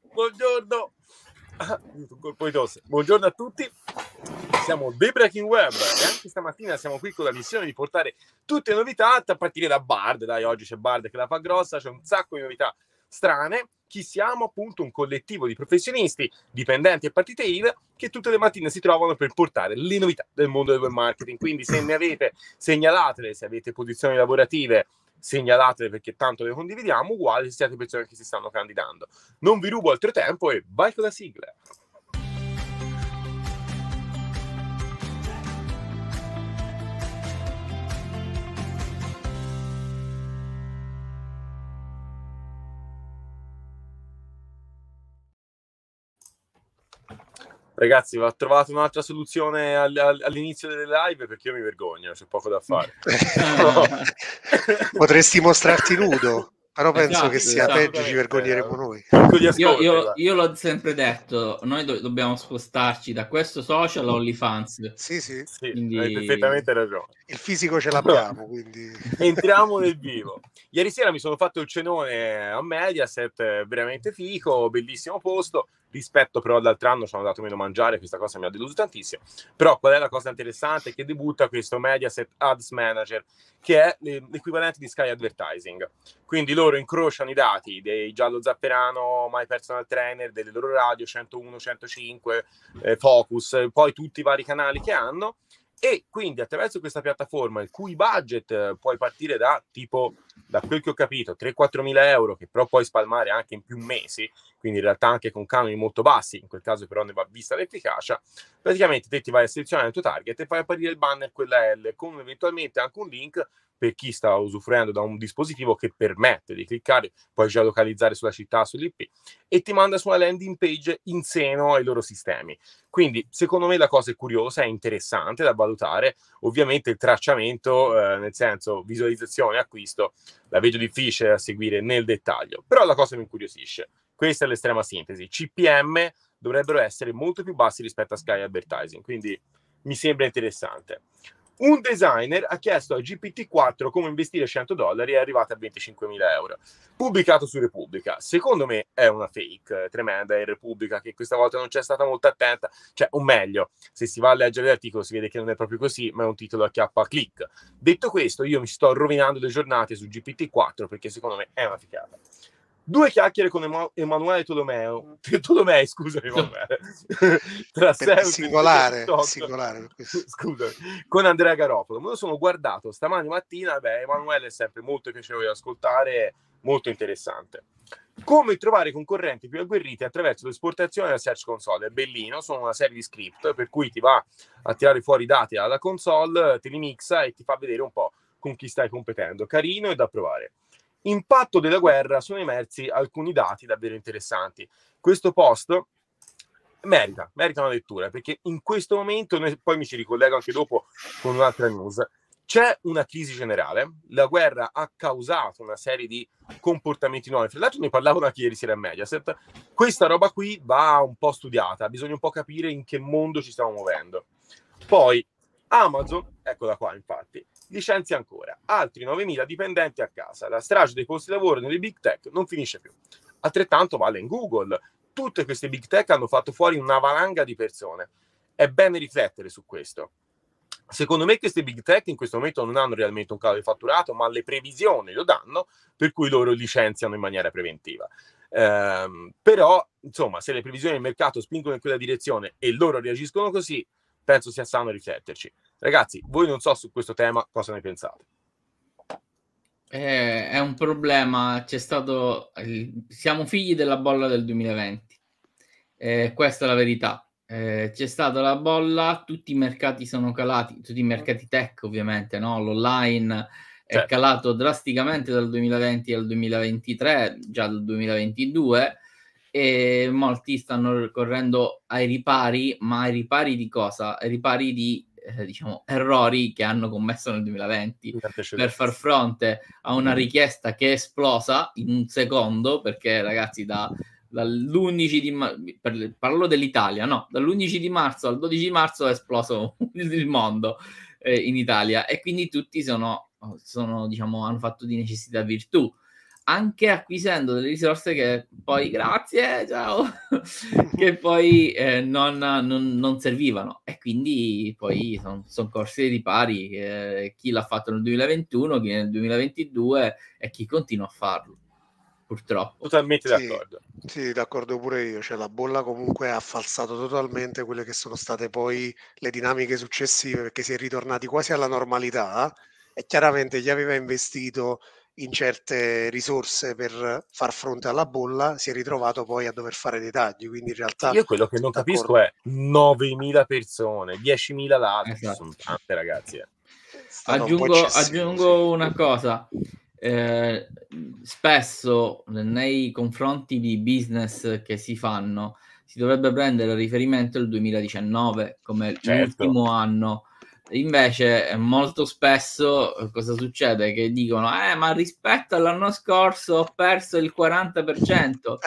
Buongiorno. Colpo di tosse. Buongiorno a tutti. Siamo The Breaking Web e anche stamattina siamo qui con la missione di portare tutte le novità a partire da Bard. Dai, oggi c'è Bard che la fa grossa, c'è un sacco di novità strane. Chi siamo? Appunto un collettivo di professionisti, dipendenti e partite IV che tutte le mattine si trovano per portare le novità del mondo del web marketing. Quindi se ne avete segnalatele, se avete posizioni lavorative segnalatele perché tanto le condividiamo, uguali se siete persone che si stanno candidando. Non vi rubo altro tempo e vai con la sigla. Ragazzi, va trovato un'altra soluzione all- all- all'inizio delle live perché io mi vergogno, c'è poco da fare. Potresti mostrarti nudo, però penso esatto, che sia esatto, peggio, ci vergogneremo noi. Eh, io, io, io, l'ho sempre detto, noi do- dobbiamo spostarci da questo social a OnlyFans. Sì, sì, sì hai perfettamente ragione. Il fisico ce l'abbiamo, quindi... Entriamo nel vivo. Ieri sera mi sono fatto il cenone a Mediaset, veramente fico, bellissimo posto rispetto però all'altro anno ci hanno dato meno mangiare, questa cosa mi ha deluso tantissimo. Però qual è la cosa interessante? Che debutta questo Mediaset Ads Manager, che è l'equivalente di Sky Advertising. Quindi loro incrociano i dati dei Giallo Zapperano, My Personal Trainer, delle loro radio 101, 105, eh, Focus, poi tutti i vari canali che hanno e quindi attraverso questa piattaforma il cui budget eh, puoi partire da tipo da quel che ho capito 3-4 mila euro che però puoi spalmare anche in più mesi quindi in realtà anche con canoni molto bassi in quel caso però ne va vista l'efficacia praticamente te ti vai a selezionare il tuo target e fai apparire il banner quella L con eventualmente anche un link per chi sta usufruendo da un dispositivo che permette di cliccare, puoi già localizzare sulla città, sull'IP e ti manda su una landing page in seno ai loro sistemi. Quindi, secondo me, la cosa è curiosa, è interessante da valutare. Ovviamente il tracciamento, eh, nel senso visualizzazione, acquisto, la vedo difficile da seguire nel dettaglio, però la cosa mi incuriosisce. Questa è l'estrema sintesi. CPM dovrebbero essere molto più bassi rispetto a Sky Advertising, quindi mi sembra interessante un designer ha chiesto a GPT-4 come investire 100 dollari e è arrivato a 25.000 euro. Pubblicato su Repubblica. Secondo me è una fake eh, tremenda. in Repubblica che questa volta non c'è stata molto attenta. Cioè, o meglio, se si va a leggere l'articolo si vede che non è proprio così, ma è un titolo a chiappa click. Detto questo, io mi sto rovinando le giornate su GPT-4 perché secondo me è una ficata due chiacchiere con Ema- Emanuele Tolomeo. Mm. Tolomei, scusa, Emanuele. Tra singolare, singolare scusami, con Andrea Garofalo. Me lo sono guardato stamani mattina. Beh, Emanuele è sempre molto piacevole da ascoltare, molto interessante. Come trovare concorrenti più agguerriti attraverso l'esportazione della Search Console? È bellino, sono una serie di script per cui ti va a tirare fuori i dati dalla console, te li mixa e ti fa vedere un po' con chi stai competendo. Carino e da provare. Impatto della guerra sono emersi alcuni dati davvero interessanti. Questo post merita, merita una lettura perché in questo momento, noi, poi mi ci ricollego anche dopo con un'altra news, c'è una crisi generale, la guerra ha causato una serie di comportamenti nuovi. Fra l'altro ne parlavo anche ieri sera a Mediaset. Questa roba qui va un po' studiata, bisogna un po' capire in che mondo ci stiamo muovendo. Poi Amazon, eccola qua infatti, licenzia ancora, altri 9.000 dipendenti a casa. La strage dei posti di lavoro nelle big tech non finisce più. Altrettanto vale in Google. Tutte queste big tech hanno fatto fuori una valanga di persone. È bene riflettere su questo. Secondo me queste big tech in questo momento non hanno realmente un calo di fatturato, ma le previsioni lo danno, per cui loro licenziano in maniera preventiva. Ehm, però, insomma, se le previsioni del mercato spingono in quella direzione e loro reagiscono così, penso sia sano rifletterci. Ragazzi, voi non so su questo tema cosa ne pensate. Eh, è un problema, c'è stato... Siamo figli della bolla del 2020, eh, questa è la verità. Eh, c'è stata la bolla, tutti i mercati sono calati, tutti i mercati tech ovviamente, no? l'online certo. è calato drasticamente dal 2020 al 2023, già dal 2022 e molti stanno correndo ai ripari, ma ai ripari di cosa? Ai ripari di eh, diciamo, errori che hanno commesso nel 2020 per far fronte a una mm. richiesta che è esplosa in un secondo, perché ragazzi da, dall'11 di marzo, parlo dell'Italia, no, dall'11 di marzo al 12 di marzo è esploso il mondo eh, in Italia e quindi tutti sono, sono, diciamo, hanno fatto di necessità virtù anche acquisendo delle risorse che poi, grazie, ciao, che poi eh, non, non, non, servivano. E quindi poi sono son corsi di pari, eh, chi l'ha fatto nel 2021, chi nel 2022 e chi continua a farlo. Purtroppo. Totalmente d'accordo. Sì, d'accordo pure io. Cioè, la bolla comunque ha falsato totalmente quelle che sono state poi le dinamiche successive, perché si è ritornati quasi alla normalità eh, e chiaramente gli aveva investito certe risorse per far fronte alla bolla, si è ritrovato poi a dover fare dei tagli. Quindi in realtà. Io quello che non capisco d'accordo. è 9.000 persone, 10.000 là, esatto. sono tante ragazzi. Eh. Aggiungo, un aggiungo una cosa. Eh, spesso nei confronti di business che si fanno si dovrebbe prendere a riferimento il 2019 come certo. l'ultimo anno Invece molto spesso cosa succede? Che dicono, eh ma rispetto all'anno scorso ho perso il 40%.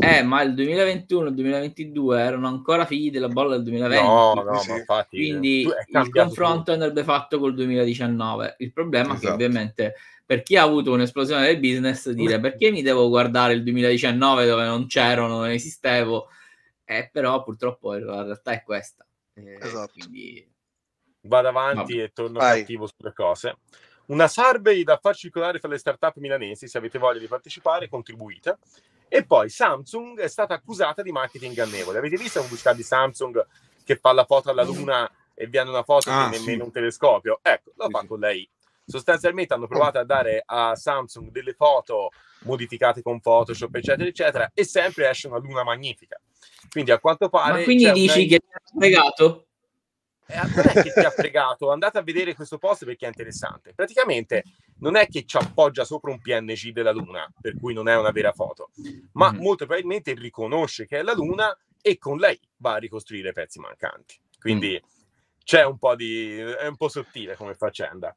Eh, eh ma il 2021 e il 2022 erano ancora figli della bolla del 2020. No, no, sì. ma infatti, Quindi eh, il confronto tutto. andrebbe fatto col 2019. Il problema esatto. è che esatto. ovviamente per chi ha avuto un'esplosione del business dire perché mi devo guardare il 2019 dove non c'ero, non esistevo. Eh, però purtroppo la realtà è questa. Eh, esatto. Quindi vado avanti no. e torno Vai. cattivo sulle cose. Una survey da far circolare fra le startup milanesi, se avete voglia di partecipare, contribuite. E poi Samsung è stata accusata di marketing ingannevole. Avete visto la pubblicità di Samsung che fa la foto alla mm. luna e viene una foto ah, che nemmeno sì. un telescopio? Ecco, lo fa con lei. Sostanzialmente hanno provato a mm. dare a Samsung delle foto modificate con Photoshop, eccetera, eccetera, e sempre esce una luna magnifica. Quindi a quanto pare... Ma quindi dici una... che ha spiegato? Eh, ah, non è che ti ha fregato, andate a vedere questo post perché è interessante. Praticamente non è che ci appoggia sopra un PNG della Luna, per cui non è una vera foto, ma mm-hmm. molto probabilmente riconosce che è la Luna e con lei va a ricostruire i pezzi mancanti. Quindi mm. c'è un po' di... è un po' sottile come faccenda.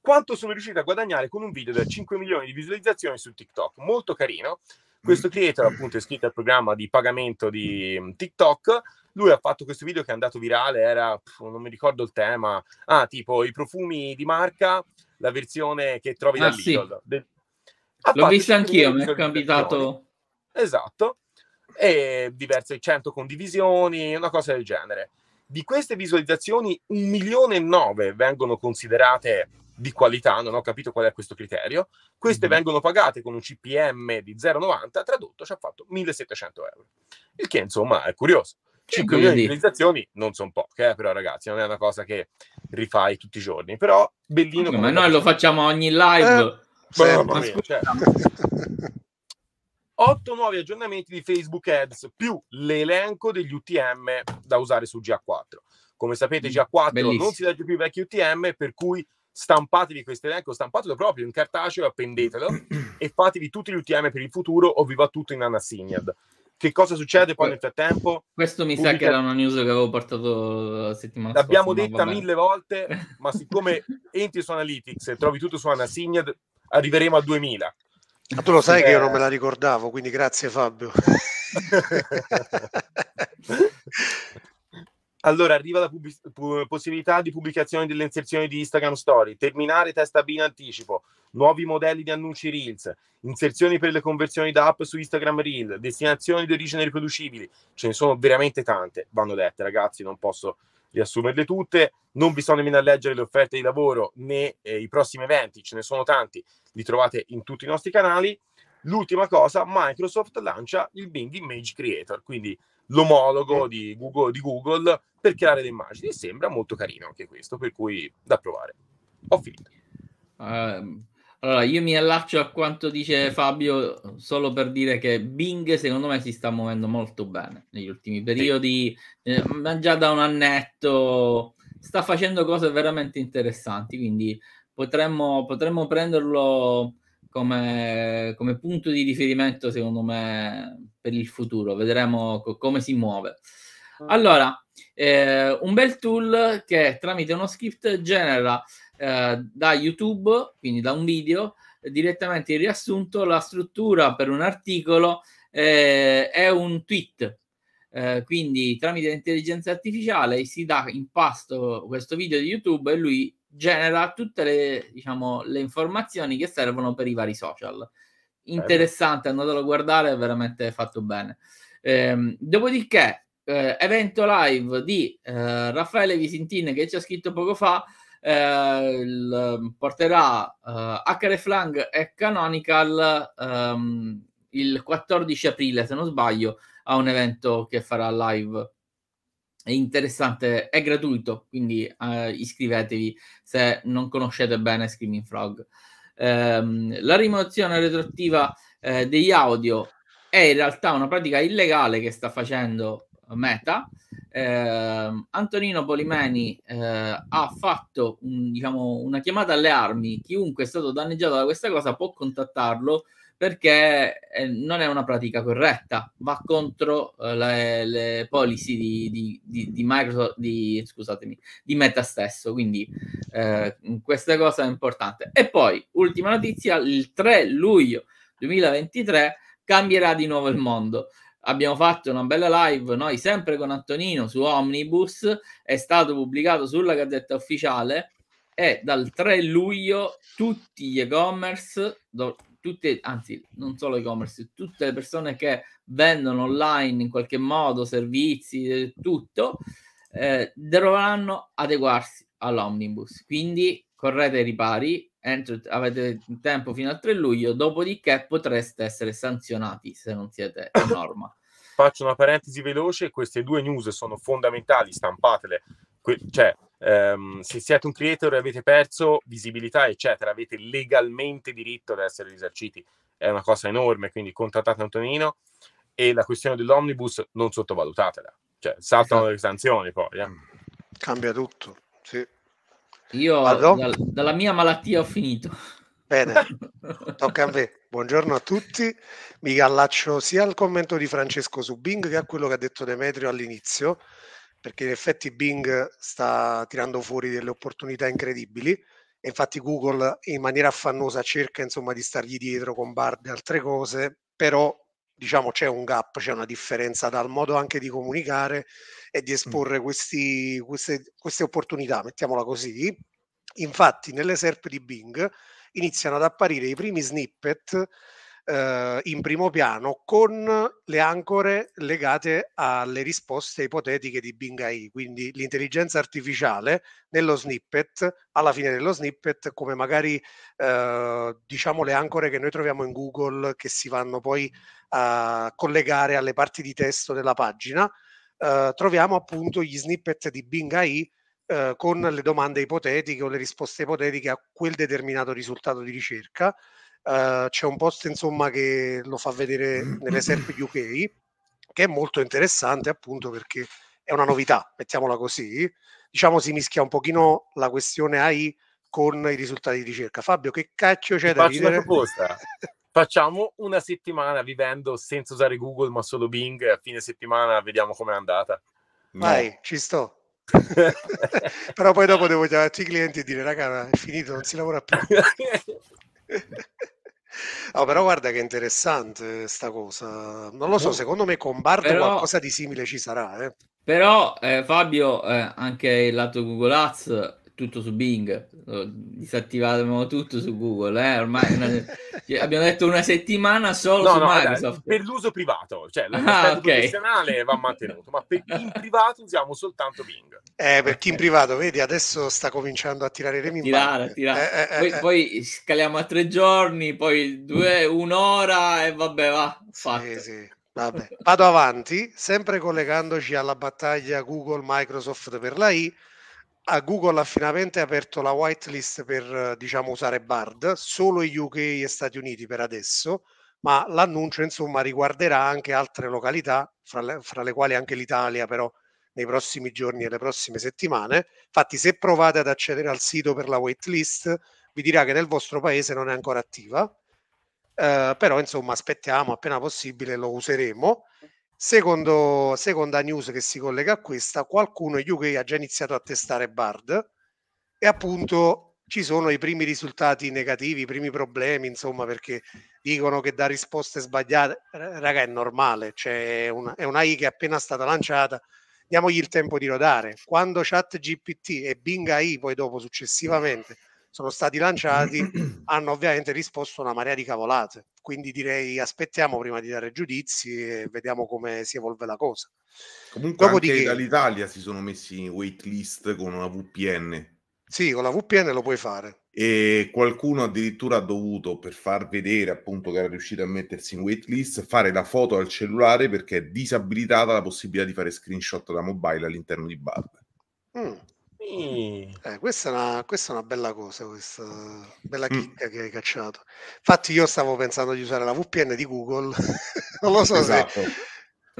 Quanto sono riuscito a guadagnare con un video da 5 milioni di visualizzazioni su TikTok, molto carino. Questo mm. creator appunto è iscritto al programma di pagamento di mm, TikTok lui ha fatto questo video che è andato virale, era, pff, non mi ricordo il tema, ah, tipo i profumi di marca, la versione che trovi ah, dall'Idol. Sì. De- L'ho visto anch'io, mi è capitato. Esatto. E diverse 100 condivisioni, una cosa del genere. Di queste visualizzazioni, un milione e nove vengono considerate di qualità, non ho capito qual è questo criterio. Queste mm-hmm. vengono pagate con un CPM di 0,90, tradotto ci ha fatto 1700 euro. Il che insomma è curioso. 5 milioni cioè, di visualizzazioni non sono poche, eh, però ragazzi, non è una cosa che rifai tutti i giorni, però bellino. come noi lo facciamo ogni live. Eh, cioè, ma mia, cioè. Certo. 8 nuovi aggiornamenti di Facebook Ads più l'elenco degli UTM da usare su GA4. Come sapete, mm, GA4 Bellissimo. non si legge più i vecchi UTM, per cui stampatevi questo elenco, stampatelo proprio in cartaceo, appendetelo e fatevi tutti gli UTM per il futuro o vi va tutto in Anna Signed che cosa succede poi nel frattempo? Questo mi pubblica... sa che era una news che avevo portato la settimana L'abbiamo scorsa. L'abbiamo detta mille volte, ma siccome entri su Analytics e trovi tutto su Anasigned, arriveremo a 2000. Ma tu lo sai eh... che io non eh. me la ricordavo, quindi grazie Fabio. allora, arriva la pubblic- possibilità di pubblicazione delle inserzioni di Instagram Story, terminare testa B in anticipo, nuovi modelli di annunci Reels, inserzioni per le conversioni da app su Instagram Reel, destinazioni di origine riproducibili, ce ne sono veramente tante, vanno dette ragazzi, non posso riassumerle tutte, non vi sto nemmeno a leggere le offerte di lavoro né eh, i prossimi eventi, ce ne sono tanti, li trovate in tutti i nostri canali. L'ultima cosa, Microsoft lancia il Bing Image Creator, quindi l'omologo di Google, di Google per creare le immagini. Sembra molto carino anche questo, per cui da provare. Ho finito. Uh, allora, io mi allaccio a quanto dice Fabio solo per dire che Bing secondo me si sta muovendo molto bene negli ultimi periodi, eh, già da un annetto, sta facendo cose veramente interessanti, quindi potremmo, potremmo prenderlo come, come, punto di riferimento secondo me per il futuro, vedremo co- come si muove. Ah. Allora, eh, un bel tool che tramite uno script genera eh, da YouTube, quindi da un video, direttamente il riassunto, la struttura per un articolo eh, è un tweet. Eh, quindi tramite l'intelligenza artificiale si dà in pasto questo video di YouTube e lui genera tutte le, diciamo, le informazioni che servono per i vari social. Interessante, andatelo a guardare, è veramente fatto bene. Eh, dopodiché, eh, evento live di eh, Raffaele Visintin che ci ha scritto poco fa eh, il, ehm, porterà eh, Hackereflang e Canonical ehm, il 14 aprile, se non sbaglio, a un evento che farà live. È interessante, è gratuito, quindi eh, iscrivetevi se non conoscete bene Screaming Frog. Eh, la rimozione retroattiva eh, degli audio è in realtà una pratica illegale che sta facendo Meta. Eh, Antonino Polimeni eh, ha fatto un, diciamo, una chiamata alle armi. Chiunque è stato danneggiato da questa cosa può contattarlo perché eh, non è una pratica corretta, va contro eh, le, le, policy di, di, di, di Microsoft, scusatemi, di Meta stesso. Quindi eh, questa cosa è importante. E poi, ultima notizia, il 3 luglio 2023 cambierà di nuovo il mondo abbiamo fatto una bella live noi sempre con Antonino su Omnibus, è stato pubblicato sulla Gazzetta Ufficiale e dal 3 luglio tutti gli e-commerce, do, tutte, anzi non solo e-commerce, tutte le persone che vendono online in qualche modo servizi, eh, tutto, eh, dovranno adeguarsi all'omnibus. Quindi correte ai ripari, entro, avete tempo fino al 3 luglio, dopodiché potreste essere sanzionati se non siete a norma. Faccio una parentesi veloce, queste due news sono fondamentali, stampatele. Que- cioè, ehm, se siete un creator e avete perso visibilità, eccetera, avete legalmente diritto ad essere risarciti. È una cosa enorme, quindi contattate Antonino e la questione dell'omnibus non sottovalutatela. Cioè, saltano esatto. le sanzioni poi. Eh. Cambia tutto, sì. Io dal, dalla mia malattia ho finito. Bene, tocca a me. Buongiorno a tutti. Mi allaccio sia al commento di Francesco su Bing che a quello che ha detto Demetrio all'inizio, perché in effetti Bing sta tirando fuori delle opportunità incredibili infatti Google in maniera affannosa cerca insomma di stargli dietro con bar e altre cose, però diciamo c'è un gap, c'è una differenza dal modo anche di comunicare e di esporre questi, queste, queste opportunità, mettiamola così. Infatti nelle SERP di Bing iniziano ad apparire i primi snippet eh, in primo piano con le ancore legate alle risposte ipotetiche di Bing AI, quindi l'intelligenza artificiale nello snippet, alla fine dello snippet, come magari eh, diciamo le ancore che noi troviamo in Google che si vanno poi a collegare alle parti di testo della pagina, eh, troviamo appunto gli snippet di Bing AI con le domande ipotetiche o le risposte ipotetiche a quel determinato risultato di ricerca Ehm, c'è un post insomma che lo fa vedere mm. nelle SERP UK, che è molto interessante appunto perché è una novità, mettiamola così, diciamo si mischia un pochino la questione AI con i risultati di ricerca. Fabio, che cacchio c'è Ti da dire? Facciamo una settimana vivendo senza usare Google ma solo Bing, a fine settimana vediamo com'è andata. Vai, no. ci sto. Però poi dopo devo chiamare i clienti e dire raga, è finito, non si lavora più. No, ah, però guarda che interessante sta cosa. Non lo so, oh, secondo me con Bard però, qualcosa di simile ci sarà. Eh. Però eh, Fabio, eh, anche il lato Google Ads tutto su Bing, disattivavamo tutto su Google, eh? ormai una, cioè, abbiamo detto una settimana solo no, su no, Microsoft. Dai, per l'uso privato, cioè la ah, okay. va mantenuto, ma per, in privato usiamo soltanto Bing. Eh, per chi in privato, vedi, adesso sta cominciando a tirare i remi tirare, tirare. Eh, eh, eh poi, eh. poi, scaliamo a tre giorni, poi due, un'ora e vabbè va, fatto. Sì, sì. Vabbè. Vado avanti, sempre collegandoci alla battaglia Google-Microsoft per la I a ah, Google ha finalmente aperto la whitelist per diciamo, usare Bard, solo UK e Stati Uniti per adesso, ma l'annuncio insomma, riguarderà anche altre località, fra le, fra le quali anche l'Italia però nei prossimi giorni e le prossime settimane. Infatti se provate ad accedere al sito per la whitelist vi dirà che nel vostro paese non è ancora attiva, eh, però insomma aspettiamo appena possibile lo useremo Secondo, seconda news che si collega a questa, qualcuno in UK ha già iniziato a testare Bard e appunto ci sono i primi risultati negativi, i primi problemi, insomma, perché dicono che dà risposte sbagliate. Raga, è normale, cioè una, è un'AI che è appena stata lanciata, diamogli il tempo di rodare. Quando Chat GPT e Bing AI, poi dopo successivamente, sono stati lanciati, hanno ovviamente risposto una marea di cavolate quindi direi aspettiamo prima di dare giudizi e vediamo come si evolve la cosa. Comunque Dopodiché, anche dall'Italia si sono messi in waitlist con una VPN. Sì, con la VPN lo puoi fare. E qualcuno addirittura ha dovuto, per far vedere appunto che era riuscito a mettersi in waitlist, fare la foto al cellulare perché è disabilitata la possibilità di fare screenshot da mobile all'interno di Bard. Mm. Eh, questa, è una, questa, è una, bella cosa, questa bella mm. chicca mm. che hai cacciato. Infatti, io stavo pensando di usare la VPN di Google. non lo so esatto. se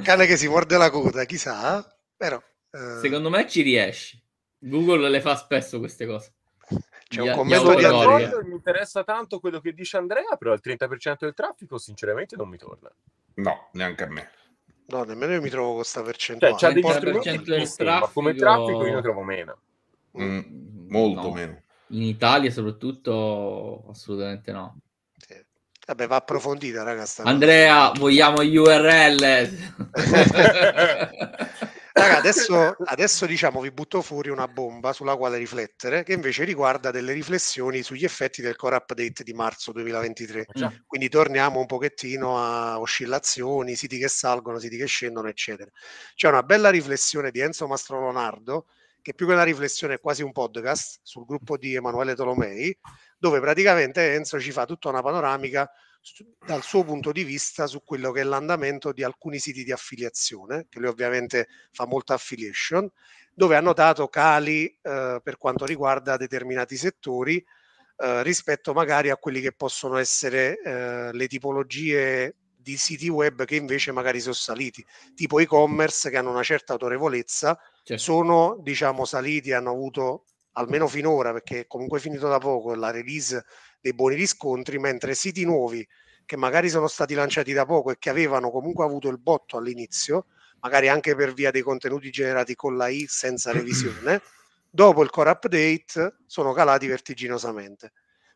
cane che si morde la coda, chissà, però. Eh... Secondo me ci riesci. Google le fa spesso queste cose. C'è un commento di Andrea. Mi interessa tanto quello che dice Andrea, però il 30% del traffico sinceramente non mi torna. No, neanche a me. No, nemmeno io mi trovo con questa percentuale. Cioè, c'è degli strumenti, del traffico... ma come traffico io ne trovo meno. Mm, mm, molto no. meno. In Italia soprattutto assolutamente no. Sì. Vabbè, va approfondita, ragazzi. Andrea, cosa. vogliamo URL. Raga, adesso, adesso, diciamo vi butto fuori una bomba sulla quale riflettere, che invece riguarda delle riflessioni sugli effetti del core update di marzo 2023. Mm. Eh, Quindi torniamo un pochettino a oscillazioni, siti che salgono, siti che scendono, eccetera. C'è una bella riflessione di Enzo Mastrolonardo che più che una riflessione è quasi un podcast sul gruppo di Emanuele Tolomei, dove praticamente Enzo ci fa tutta una panoramica dal suo punto di vista su quello che è l'andamento di alcuni siti di affiliazione, che lui ovviamente fa molta affiliation, dove ha notato cali eh, per quanto riguarda determinati settori eh, rispetto magari a quelli che possono essere eh, le tipologie di siti web che invece magari sono saliti, tipo e-commerce che hanno una certa autorevolezza, certo. sono diciamo saliti, hanno avuto almeno finora, perché comunque è finito da poco la release dei buoni riscontri, mentre siti nuovi che magari sono stati lanciati da poco e che avevano comunque avuto il botto all'inizio, magari anche per via dei contenuti generati con la I senza revisione, dopo il core update sono calati vertiginosamente.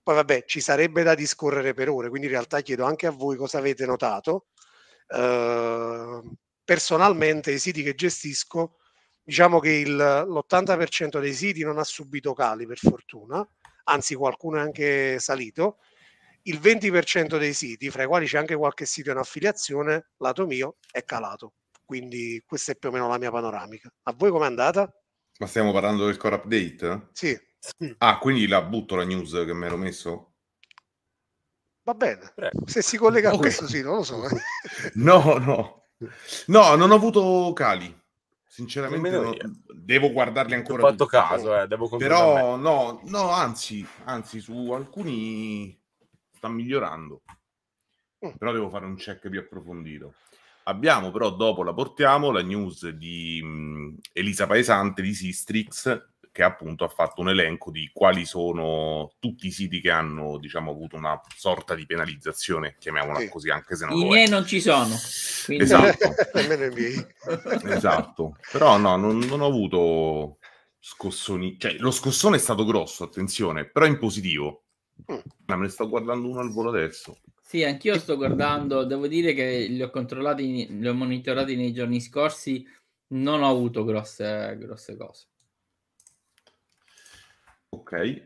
Poi vabbè, ci sarebbe da discorrere per ore, quindi in realtà chiedo anche a voi cosa avete notato. Eh, personalmente i siti che gestisco, diciamo che il, l'80% dei siti non ha subito cali per fortuna, anzi qualcuno è anche salito. Il 20% dei siti, fra i quali c'è anche qualche sito in affiliazione, lato mio, è calato. Quindi questa è più o meno la mia panoramica. A voi com'è andata? Ma stiamo parlando del core update? Sì. Ah, quindi la butto la news che mi ero messo? Va bene, Prego. se si collega okay. a questo sì, non lo so. no, no. No, non ho avuto cali. Sinceramente non... devo guardarli ancora. Ho fatto tutti, caso, eh, devo Però no, no, anzi, anzi, su alcuni sta migliorando. Mm. Però devo fare un check più approfondito. Abbiamo però dopo la portiamo la news di mm, Elisa Paesante di Sistrix che appunto ha fatto un elenco di quali sono tutti i siti che hanno diciamo, avuto una sorta di penalizzazione, chiamiamola sì. così, anche se non I miei non ci sono. Quindi... Esatto. esatto. Però no, non, non ho avuto scossoni, cioè lo scossone è stato grosso, attenzione, però in positivo. Mm. Ma me ne sto guardando uno al volo adesso. Sì, anch'io sto guardando, devo dire che li ho controllati, li ho monitorati nei giorni scorsi, non ho avuto grosse, grosse cose. Ok.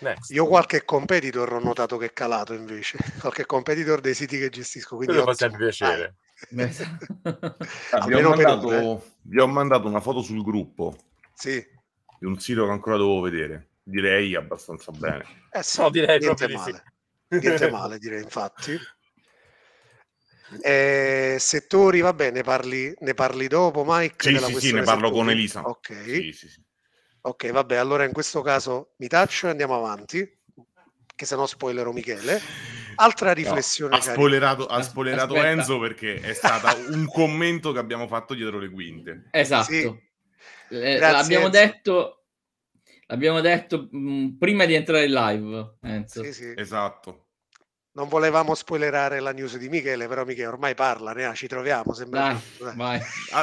Next. Io qualche competitor ho notato che è calato invece, qualche competitor dei siti che gestisco. Quindi Quello fa sempre piacere. ah, vi, ho mandato, un, eh. vi, ho mandato, una foto sul gruppo sì. di un sito che ancora devo vedere. Direi abbastanza bene. Eh sì, no, direi niente male. Sì. Niente male, direi infatti. Eh, settori, va bene, ne parli, dopo, Mike? Sì, sì, sì ne parlo settori. con Elisa. Ok. Sì, sì, sì. Ok, vabbè, allora in questo caso mi taccio e andiamo avanti, che se no spoilerò Michele. Altra riflessione. No, ha, spoilerato, ha spoilerato Enzo perché è stato un commento che abbiamo fatto dietro le quinte. Esatto. Sì. Eh, Grazie, l'abbiamo, detto, l'abbiamo detto mh, mm, prima di entrare in live, Enzo. Sì, sì. Esatto non volevamo spoilerare la news di Michele, però Michele ormai parla, ne ha, ci troviamo. Sembra... Dai,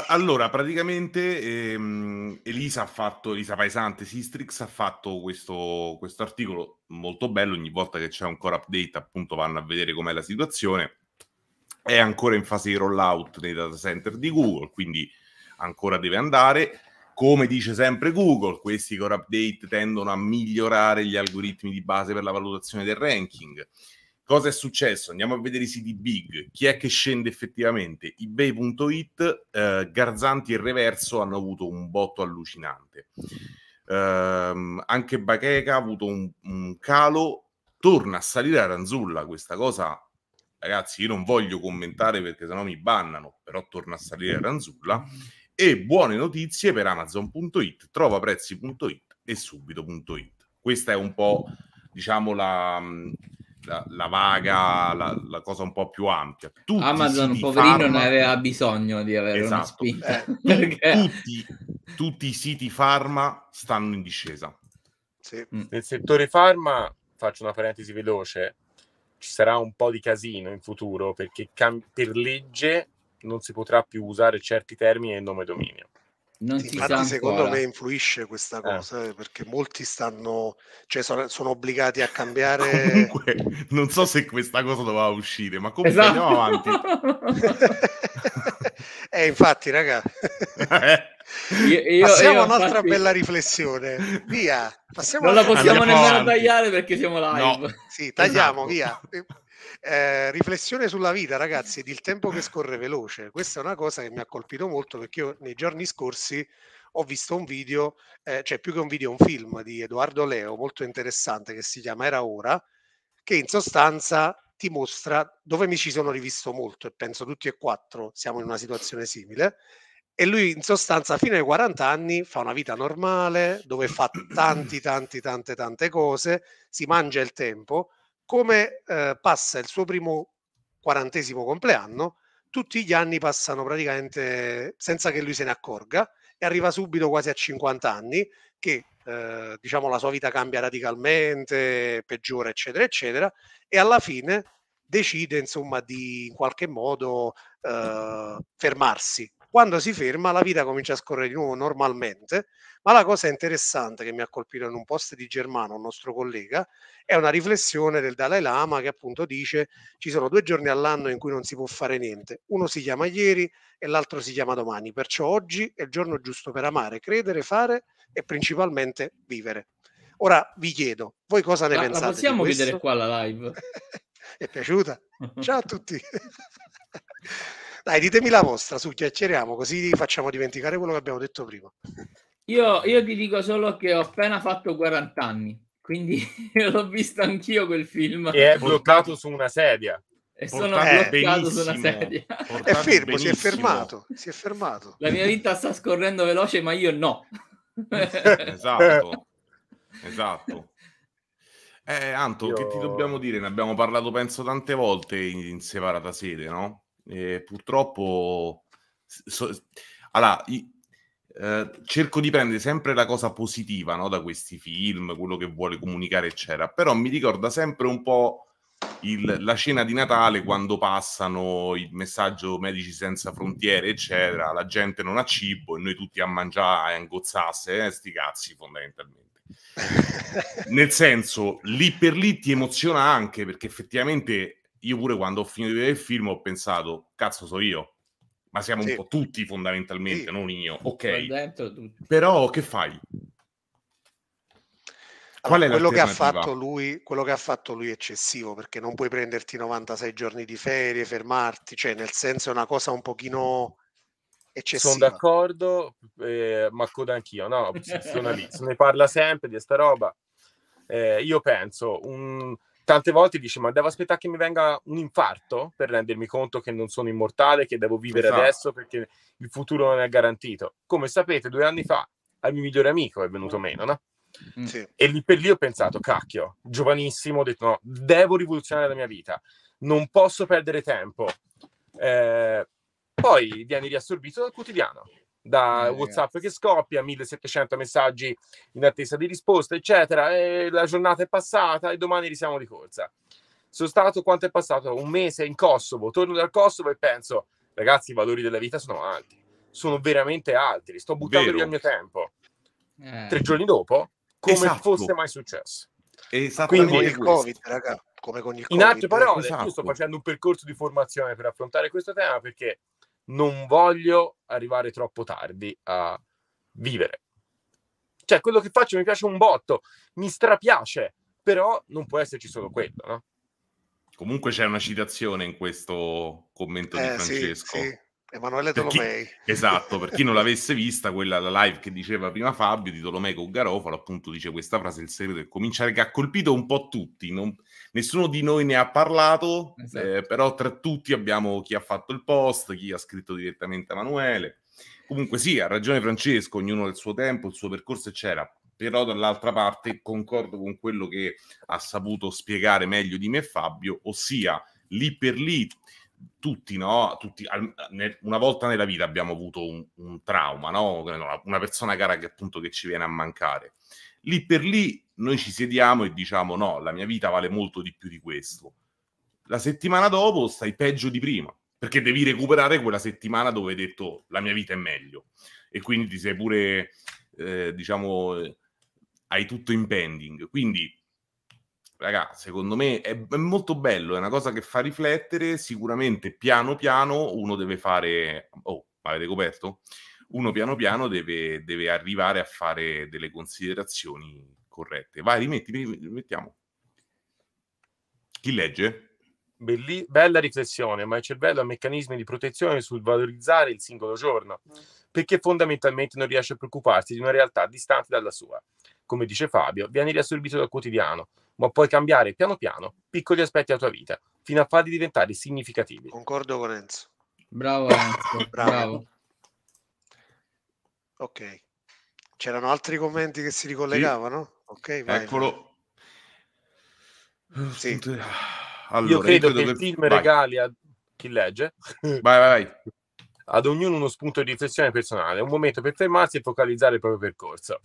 allora, praticamente ehm, Elisa ha fatto, Elisa Paesante, Sistrix ha fatto questo, questo articolo molto bello, ogni volta che c'è un core update appunto vanno a vedere com'è la situazione, è ancora in fase di rollout nei data center di Google, quindi ancora deve andare. Come dice sempre Google, questi core update tendono a migliorare gli algoritmi di base per la valutazione del ranking Cosa è successo? Andiamo a vedere i siti big, chi è che scende effettivamente? ebay.it, eh, Garzanti e Reverso hanno avuto un botto allucinante. Eh, anche Bacheca ha avuto un, un calo, torna a salire a Ranzulla, questa cosa ragazzi io non voglio commentare perché sennò mi bannano, però torna a salire a Ranzulla e buone notizie per amazon.it, trovaprezzi.it e subito.it. Questa è un po' diciamo la la, la vaga, la, la, cosa un po' più ampia. Tutti Amazon, poverino, farma... ne aveva bisogno di avere esatto. eh, perché... tutti, tutti, i siti farma stanno in discesa. Sì. Mm. Nel settore farma, faccio una parentesi veloce, ci sarà un po' di casino in futuro perché cam- per legge non si potrà più usare certi termini e nome dominio non Infatti, si sa secondo me influisce questa eh. cosa eh. perché molti stanno, cioè sono, sono obbligati a cambiare. comunque, non so se questa cosa doveva uscire, ma comunque esatto. andiamo avanti. eh, infatti, raga. Eh. Io, io, passiamo io, un'altra infatti... bella riflessione. Via, passiamo non la possiamo nemmeno avanti. tagliare perché siamo live. No. Sì, tagliamo, esatto. via. Eh, riflessione sulla vita, ragazzi, ed il tempo che scorre veloce. Questa è una cosa che mi ha colpito molto perché io nei giorni scorsi ho visto un video, eh, cioè più che un video, un film di Edoardo Leo molto interessante che si chiama Era ora, che in sostanza ti mostra dove mi ci sono rivisto molto e penso tutti e quattro siamo in una situazione simile. E lui in sostanza fino ai 40 anni fa una vita normale, dove fa tanti, tanti, tante, tante cose, si mangia il tempo, siccome eh, passa il suo primo quarantesimo compleanno, tutti gli anni passano praticamente senza che lui se ne accorga e arriva subito quasi a 50 anni che eh, diciamo la sua vita cambia radicalmente, peggiora eccetera eccetera e alla fine decide insomma di in qualche modo eh, fermarsi quando si ferma, la vita comincia a scorrere di nuovo normalmente. Ma la cosa interessante che mi ha colpito in un post di Germano, un nostro collega, è una riflessione del Dalai Lama che appunto dice ci sono due giorni all'anno in cui non si può fare niente. Uno si chiama ieri e l'altro si chiama domani. Perciò oggi è il giorno giusto per amare, credere, fare e principalmente vivere. Ora vi chiedo, voi cosa ne la, pensate? La possiamo vedere qua la live? è piaciuta? Ciao a tutti. Dai, ditemi la vostra, su, chiacchieriamo, così facciamo dimenticare quello che abbiamo detto prima. Io, io ti dico solo che ho appena fatto 40 anni, quindi l'ho visto anch'io quel film. E è bloccato su una sedia. E sono eh, bloccato su una sedia. È fermo, benissimo. si è fermato, si è fermato. La mia vita sta scorrendo veloce, ma io no. esatto, esatto. Eh, Anto, io... che ti dobbiamo dire? Ne abbiamo parlato, penso, tante volte in, in separata sede, no? E purtroppo, so, allora, i, eh, cerco di prendere sempre la cosa positiva no? da questi film, quello che vuole comunicare, eccetera. Però mi ricorda sempre un po' il, la cena di Natale quando passano il messaggio Medici Senza Frontiere, eccetera. La gente non ha cibo e noi tutti a mangiare, a ingozzasse, eh, sti cazzi fondamentalmente. Nel senso, lì per lì ti emoziona anche perché effettivamente io pure quando ho finito di vedere il film ho pensato, cazzo so io, ma siamo sì. un po' tutti fondamentalmente, sì. non io, ok. Però che fai? Allora, quello, che ha fatto lui, quello che ha fatto lui è eccessivo perché non puoi prenderti 96 giorni di ferie, fermarti, cioè nel senso è una cosa un pochino eccessiva. Sono d'accordo, eh, ma coda anch'io, no, se ne parla sempre di sta roba. Eh, io penso un, tante volte dici ma devo aspettare che mi venga un infarto per rendermi conto che non sono immortale, che devo vivere esatto. adesso perché il futuro non è garantito. Come sapete, due anni fa al mio migliore amico è venuto meno, no? Mm. Sì. E lì per lì ho pensato, cacchio, giovanissimo, ho detto no, devo rivoluzionare la mia vita, non posso perdere tempo. Eh, poi vieni riassorbito dal quotidiano da oh, WhatsApp ragazzi. che scoppia, 1700 messaggi in attesa di risposta, eccetera. E la giornata è passata e domani risiamo di corsa. Sono stato quanto è passato? Un mese in Kosovo, torno dal Kosovo e penso, ragazzi, i valori della vita sono alti, sono veramente alti, sto buttando Vero. via il mio tempo. Eh. Tre giorni dopo, come esatto. fosse mai successo. Esattamente Quindi, il Covid, raga, come con il COVID. In altre parole, esatto. io sto esatto. facendo un percorso di formazione per affrontare questo tema perché non voglio arrivare troppo tardi a vivere. Cioè, quello che faccio mi piace un botto, mi strapiace, però non può esserci solo quello, no? Comunque c'è una citazione in questo commento eh, di Francesco. Sì, sì. Emanuele Tolomei. esatto, per chi non l'avesse vista, quella la live che diceva prima Fabio di Tolomei con Garofalo, appunto dice questa frase, il segreto è cominciare, che ha colpito un po' tutti. Non, nessuno di noi ne ha parlato, esatto. eh, però tra tutti abbiamo chi ha fatto il post, chi ha scritto direttamente a Emanuele. Comunque sì, ha ragione Francesco, ognuno ha il suo tempo, il suo percorso, eccetera. Però dall'altra parte concordo con quello che ha saputo spiegare meglio di me Fabio, ossia lì per lì tutti, no? Tutti, al, nel, una volta nella vita abbiamo avuto un, un trauma, no? Una persona cara che appunto che ci viene a mancare. Lì per lì noi ci sediamo e diciamo no, la mia vita vale molto di più di questo. La settimana dopo stai peggio di prima, perché devi recuperare quella settimana dove hai detto la mia vita è meglio. E quindi ti sei pure, eh, diciamo, eh, hai tutto in pending. Quindi raga, secondo me è, è, molto bello, è una cosa che fa riflettere, sicuramente piano piano uno deve fare, oh, avete coperto? Uno piano piano deve, deve arrivare a fare delle considerazioni corrette. Vai, rimetti, rimettiamo. Chi legge? Belli, bella riflessione, ma il cervello ha meccanismi di protezione sul valorizzare il singolo giorno, perché fondamentalmente non riesce a preoccuparsi di una realtà distante dalla sua. Come dice Fabio, viene riassorbito dal quotidiano, ma puoi cambiare piano piano piccoli aspetti della tua vita fino a farli diventare significativi. Concordo con Enzo. Bravo Enzo, bravo. bravo. Ok. C'erano altri commenti che si ricollegavano? Sì. Ok, vai. Eccolo. Sì. Allora, io credo io che dover... il film vai. regali a chi legge vai, vai, vai. ad ognuno uno spunto di riflessione personale, un momento per fermarsi e focalizzare il proprio percorso.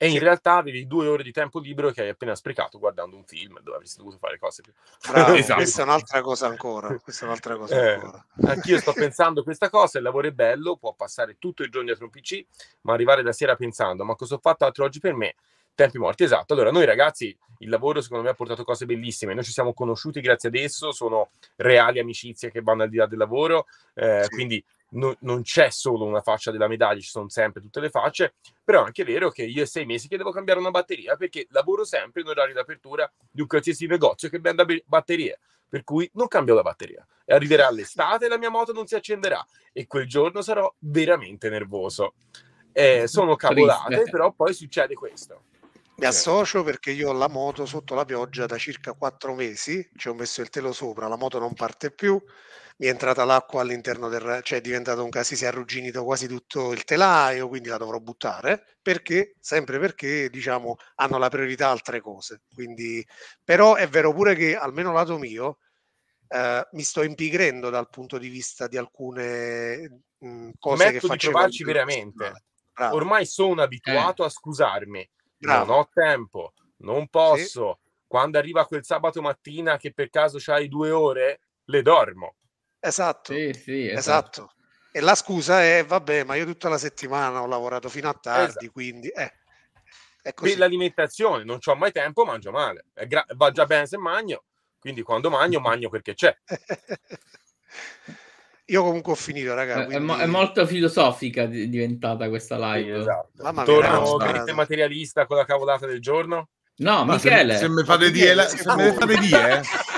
E in realtà avevi due ore di tempo libero che hai appena sprecato guardando un film dove avresti dovuto fare cose più. Bravo, esatto. questa è un'altra cosa ancora. Questa è un'altra cosa eh, ancora. Anch'io sto pensando questa cosa. Il lavoro è bello, può passare tutto il giorno dietro un PC, ma arrivare da sera pensando: ma cosa ho fatto altro oggi per me? Tempi morti, esatto. Allora, noi ragazzi, il lavoro secondo me ha portato cose bellissime. Noi ci siamo conosciuti grazie ad esso, sono reali amicizie che vanno al di là del lavoro. Eh, sì. Quindi no, non c'è solo una faccia della medaglia, ci sono sempre tutte le facce, però è anche vero che io è sei mesi che devo cambiare una batteria perché lavoro sempre in orario di apertura di un qualsiasi negozio che venda batterie, per cui non cambio la batteria. E arriverà l'estate e la mia moto non si accenderà e quel giorno sarò veramente nervoso. Eh, sono cavolate, però poi succede questo. Mi cioè associo perché io ho la moto sotto la pioggia da circa quattro mesi, ci ho messo il telo sopra, la moto non parte più, mi è entrata l'acqua all'interno del, cioè è diventato un caso, si è arrugginito quasi tutto il telaio, quindi la dovrò buttare, perché, sempre perché, diciamo, hanno la priorità altre cose. Quindi, però è vero pure che, almeno lato mio, eh, mi sto impigrendo dal punto di vista di alcune mh, mm, cose Metto che faccio. di provarci veramente. Bravo. Ormai sono abituato eh. a scusarmi. Bravo. Non ho tempo, non posso. Sì. Quando arriva quel sabato mattina che per caso c'hai due ore, le dormo. Esatto. Sì, sì, esatto. esatto. E la scusa è, vabbè, ma io tutta la settimana ho lavorato fino a tardi, esatto. quindi... Eh, è così. l'alimentazione, non ho mai tempo, mangio male. Gra- va già bene se magno, quindi quando magno, magno perché c'è. Io comunque ho finito, raga. Quindi... Eh, è, mo- è, molto filosofica di- diventata questa live. Sì, esatto. Mamma Torno materialista con la cavolata del giorno? No, ma Michele. Se, mi fate dire, se mi fate dire, eh.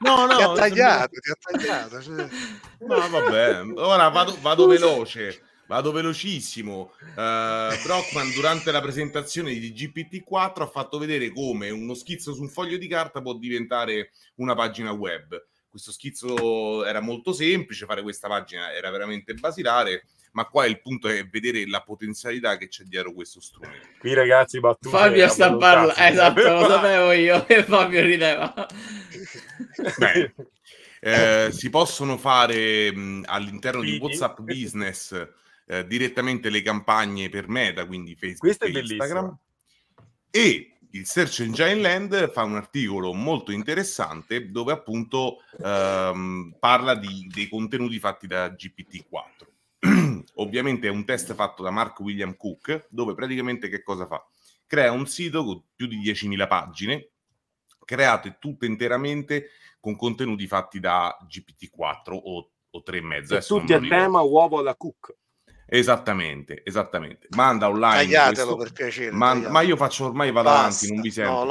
No, no, ti ha tagliato, ti ha tagliato. Cioè... No, vabbè, ora vado, vado veloce. Vado velocissimo. Uh, Brockman durante la presentazione di GPT-4 ha fatto vedere come uno schizzo su un foglio di carta può diventare una pagina web. Questo schizzo era molto semplice, fare questa pagina era veramente basilare ma qua il punto è vedere la potenzialità che c'è dietro questo strumento. Qui ragazzi, battute Fabio sta parlando, esatto, lo sapevo io e Fabio rideva. Beh, eh, si possono fare mh, all'interno Fini. di WhatsApp Business eh, direttamente le campagne per Meta, quindi Facebook e Instagram. E il Search Engine Land fa un articolo molto interessante dove appunto ehm, parla di, dei contenuti fatti da GPT-4. Ovviamente è un test fatto da Mark William Cook, dove praticamente che cosa fa? Crea un sito con più di 10.000 pagine, create tutte interamente con contenuti fatti da GPT-4 o, o mezzo. Tutti a tema uovo alla Cook. Esattamente, esattamente. Manda online. Tagliatelo questo, per piacere. Man, ma io faccio ormai vado Basta. avanti, non vi sento.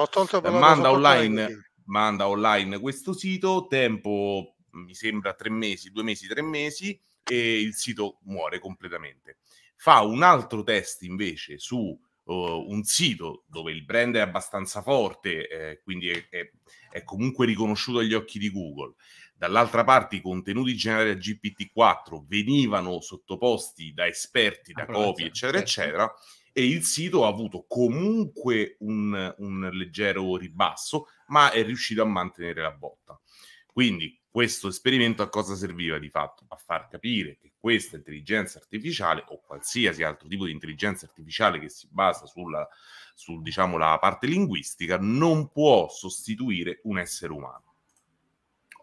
No, manda, online, manda online questo sito, tempo mi sembra tre mesi, due mesi, tre mesi e il sito muore completamente. Fa un altro test invece su uh, un sito dove il brand è abbastanza forte, eh, quindi è, è, è, comunque riconosciuto agli occhi di Google. Dall'altra parte i contenuti generati a GPT-4 venivano sottoposti da esperti, da ah, copie, eccetera, certo. eccetera, e il sito ha avuto comunque un, un leggero ribasso, ma è riuscito a mantenere la botta. Quindi questo esperimento a cosa serviva di fatto? A far capire che questa intelligenza artificiale o qualsiasi altro tipo di intelligenza artificiale che si basa sulla sul, diciamo, la parte linguistica non può sostituire un essere umano.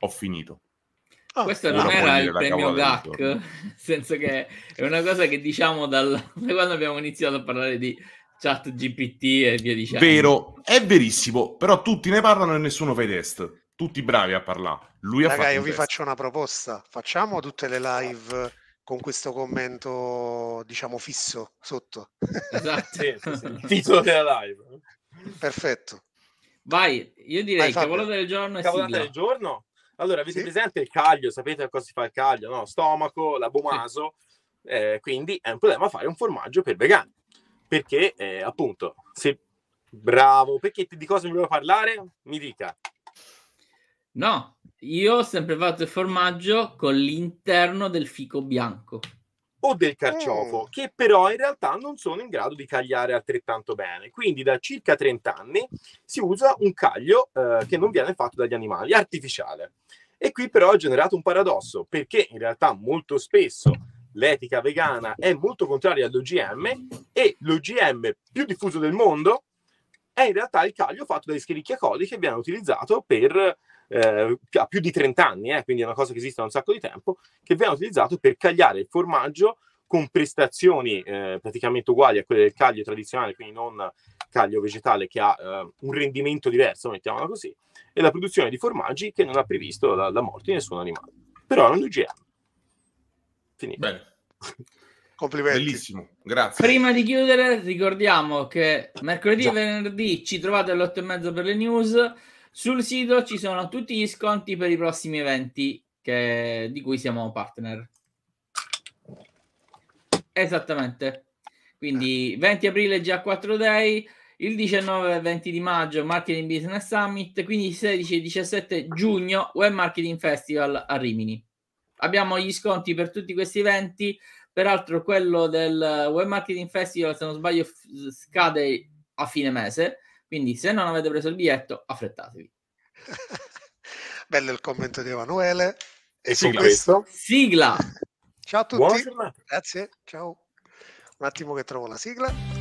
Ho finito. Oh, questo non era il premio GAC, nel senso che è una cosa che diciamo dal, da quando abbiamo iniziato a parlare di chat GPT e via dicendo. Vero, è verissimo, però tutti ne parlano e nessuno fa i test tutti bravi a parlare. Lui Raga, io vi testa. faccio una proposta. Facciamo tutte le live con questo commento, diciamo, fisso sotto. Esatto. Il titolo della live. Perfetto. Vai, io direi Vai, cavolo del giorno e cavolo del giorno? Allora, avete presente il caglio? Sapete cosa si fa il caglio? No? Stomaco, labomaso. Eh, quindi è un problema fare un formaggio per vegani. Perché, eh, appunto, se... Bravo, perché di cosa mi volevo parlare? Mi dica. No, io ho sempre fatto il formaggio con l'interno del fico bianco o del carciofo, mm. che però in realtà non sono in grado di cagliare altrettanto bene. Quindi da circa 30 anni si usa un caglio eh, che non viene fatto dagli animali, artificiale. E qui però ha generato un paradosso, perché in realtà molto spesso l'etica vegana è molto contraria all'OGM e l'OGM più diffuso del mondo è in realtà il caglio fatto dai schiericchiacoli che viene utilizzato per eh, ha più di 30 anni, eh, quindi è una cosa che esiste da un sacco di tempo, che viene utilizzato per cagliare il formaggio con prestazioni eh, praticamente uguali a quelle del caglio tradizionale, quindi non caglio vegetale che ha eh, un rendimento diverso, mettiamola così, e la produzione di formaggi che non ha previsto la, la morte di nessun animale. Però è un UGM. Finito. Bene. Complimenti. Bellissimo, grazie. Prima di chiudere, ricordiamo che mercoledì e venerdì ci trovate alle 8 e mezzo per le news. Sul sito ci sono tutti gli sconti per i prossimi eventi che, di cui siamo partner. Esattamente. Quindi 20 aprile già 4 day, il 19 e 20 di maggio Marketing Business Summit, quindi 16 e 17 giugno Web Marketing Festival a Rimini. Abbiamo gli sconti per tutti questi eventi, peraltro quello del Web Marketing Festival, se non sbaglio, scade a fine mese, quindi se non avete preso il biglietto, affrettatevi. Bello il commento di Emanuele. E sigla. questo? Sigla! Ciao a tutti. Buona. Grazie, ciao. Un attimo che trovo la sigla.